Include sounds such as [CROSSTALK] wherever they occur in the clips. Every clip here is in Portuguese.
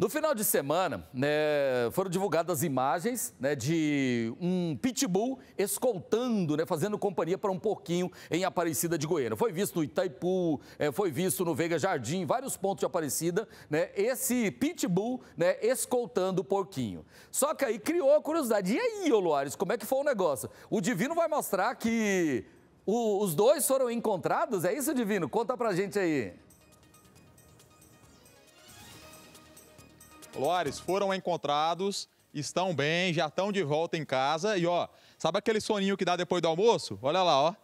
No final de semana, né, foram divulgadas imagens né, de um pitbull escoltando, né, fazendo companhia para um porquinho em Aparecida de Goiânia. Foi visto no Itaipu, é, foi visto no Veiga Jardim, vários pontos de Aparecida, né, esse pitbull né, escoltando o porquinho. Só que aí criou a curiosidade. E aí, Oloares, como é que foi o negócio? O Divino vai mostrar que o, os dois foram encontrados? É isso, Divino? Conta pra gente aí. Loares, foram encontrados, estão bem, já estão de volta em casa. E ó, sabe aquele soninho que dá depois do almoço? Olha lá, ó.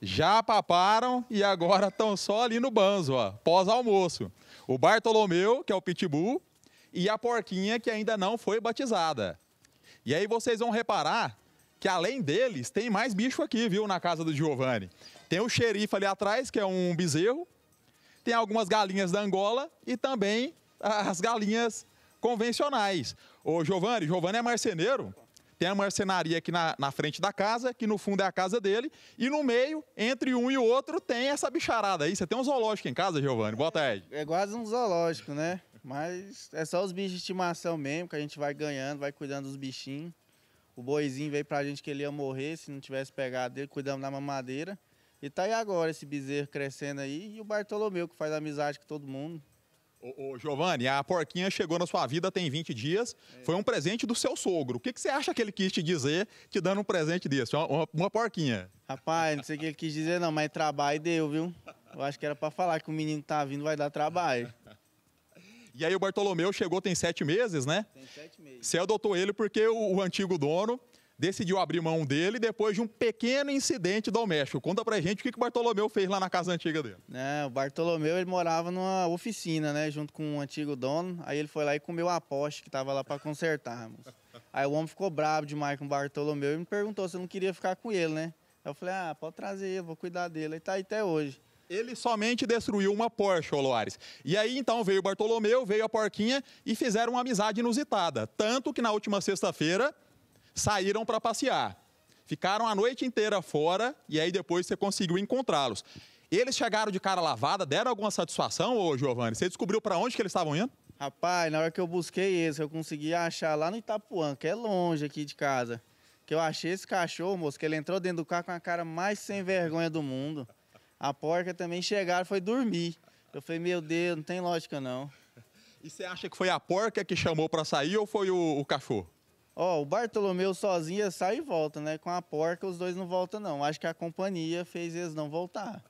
Já paparam e agora estão só ali no banzo, ó, pós-almoço. O Bartolomeu, que é o pitbull, e a porquinha que ainda não foi batizada. E aí vocês vão reparar que além deles tem mais bicho aqui, viu, na casa do Giovanni. Tem o xerife ali atrás, que é um bezerro, tem algumas galinhas da Angola e também as galinhas convencionais. Ô, Giovanni, Giovanni é marceneiro, tem a marcenaria aqui na, na, frente da casa, que no fundo é a casa dele, e no meio, entre um e o outro, tem essa bicharada aí. Você tem um zoológico em casa, Giovanni? Boa tarde. É, é quase um zoológico, né? Mas é só os bichos de estimação mesmo, que a gente vai ganhando, vai cuidando dos bichinhos. O boizinho veio pra gente que ele ia morrer se não tivesse pegado ele, cuidamos da mamadeira. E tá aí agora esse bezerro crescendo aí, e o Bartolomeu, que faz amizade com todo mundo. Ô, ô, Giovanni, a porquinha chegou na sua vida tem 20 dias, é. foi um presente do seu sogro. O que, que você acha que ele quis te dizer te dando um presente desse? Uma, uma, uma porquinha. Rapaz, não sei o que ele quis dizer não, mas trabalho deu, viu? Eu acho que era para falar que o menino que tá vindo vai dar trabalho. [LAUGHS] E aí o Bartolomeu chegou tem sete meses, né? Tem sete meses. Você adotou ele porque o, o antigo dono decidiu abrir mão dele depois de um pequeno incidente doméstico. Conta pra gente o que, que o Bartolomeu fez lá na casa antiga dele. É, o Bartolomeu ele morava numa oficina, né, junto com um antigo dono. Aí ele foi lá e comeu a poste que tava lá para consertar. Aí o homem ficou bravo demais com o Bartolomeu e me perguntou se eu não queria ficar com ele, né? Eu falei, ah, pode trazer, eu vou cuidar dele. e tá aí até hoje. Ele somente destruiu uma Porsche, Oloares. E aí então veio o Bartolomeu, veio a Porquinha e fizeram uma amizade inusitada. Tanto que na última sexta-feira saíram para passear. Ficaram a noite inteira fora e aí depois você conseguiu encontrá-los. Eles chegaram de cara lavada, deram alguma satisfação, ô Giovanni? Você descobriu para onde que eles estavam indo? Rapaz, na hora que eu busquei eles, eu consegui achar lá no Itapuã, que é longe aqui de casa. Que eu achei esse cachorro, moço, que ele entrou dentro do carro com a cara mais sem vergonha do mundo. A porca também chegaram, foi dormir. Eu falei, meu Deus, não tem lógica não. E você acha que foi a porca que chamou para sair ou foi o, o cachorro? Ó, oh, o Bartolomeu sozinho sai e volta, né? Com a porca os dois não voltam, não. Acho que a companhia fez eles não voltar.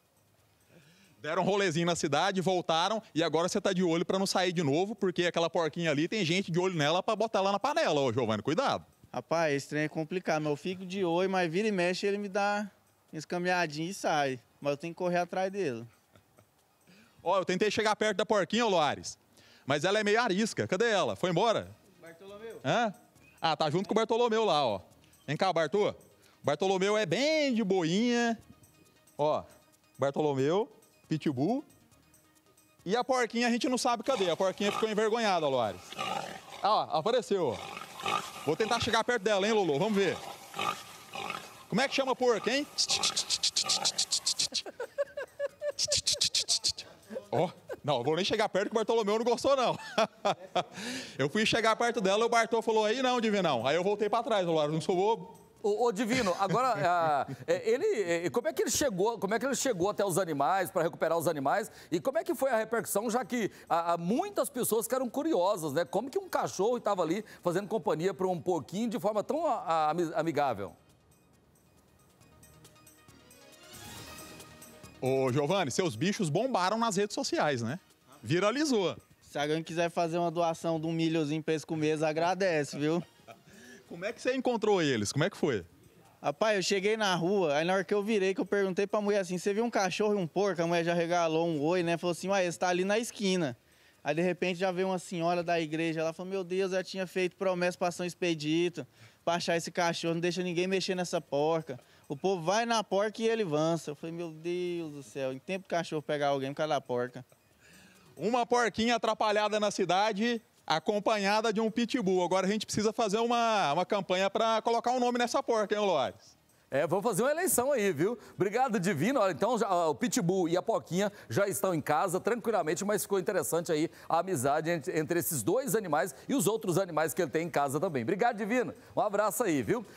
Deram um rolezinho na cidade, voltaram e agora você tá de olho para não sair de novo, porque aquela porquinha ali tem gente de olho nela para botar lá na panela, ô Giovanni, cuidado. Rapaz, esse trem é complicado, mas eu fico de olho, mas vira e mexe ele me dá escaminhadinho e sai. Mas eu tenho que correr atrás dele. Ó, oh, eu tentei chegar perto da porquinha, ô Loares, mas ela é meio arisca. Cadê ela? Foi embora? Bartolomeu. Hã? Ah, tá junto com o Bartolomeu lá, ó. Vem cá, Bartô. O Bartolomeu é bem de boinha. Ó, Bartolomeu, Pitbull. E a porquinha a gente não sabe cadê. A porquinha ficou envergonhada, Loares. Ah, ó, apareceu. Vou tentar chegar perto dela, hein, Lulu. Vamos ver. Como é que chama porco, hein? Ó, oh, não, vou nem chegar perto que o Bartolomeu não gostou, não. [LAUGHS] Eu fui chegar perto dela, o Bartô falou, aí não, Divinão. Aí eu voltei para trás, falou, não sou bobo. Ô, Divino, agora [LAUGHS] ah, é, ele, é, como é que ele chegou? Como é que ele chegou até os animais para recuperar os animais? E como é que foi a repercussão, já que há ah, ah, muitas pessoas que eram curiosas, né? Como que um cachorro estava ali fazendo companhia para um pouquinho de forma tão amigável? Ô, Giovanni, seus bichos bombaram nas redes sociais, né? Viralizou. Se alguém quiser fazer uma doação de um milhozinho pra eles comer, agradece, viu? [LAUGHS] Como é que você encontrou eles? Como é que foi? Rapaz, eu cheguei na rua, aí na hora que eu virei, que eu perguntei pra mulher assim, você viu um cachorro e um porco? A mulher já regalou um oi, né? Falou assim, uai, esse tá ali na esquina. Aí, de repente, já veio uma senhora da igreja, ela falou, meu Deus, eu tinha feito promessa pra São Expedito, pra achar esse cachorro, não deixa ninguém mexer nessa porca. O povo vai na porca e ele avança. Eu falei, meu Deus do céu, em tempo o cachorro pegar alguém por causa da porca. Uma porquinha atrapalhada na cidade, acompanhada de um pitbull. Agora a gente precisa fazer uma, uma campanha para colocar um nome nessa porca, hein, Loares? É, vamos fazer uma eleição aí, viu? Obrigado, Divino. Olha, então já, o Pitbull e a Poquinha já estão em casa tranquilamente, mas ficou interessante aí a amizade entre, entre esses dois animais e os outros animais que ele tem em casa também. Obrigado, Divino. Um abraço aí, viu?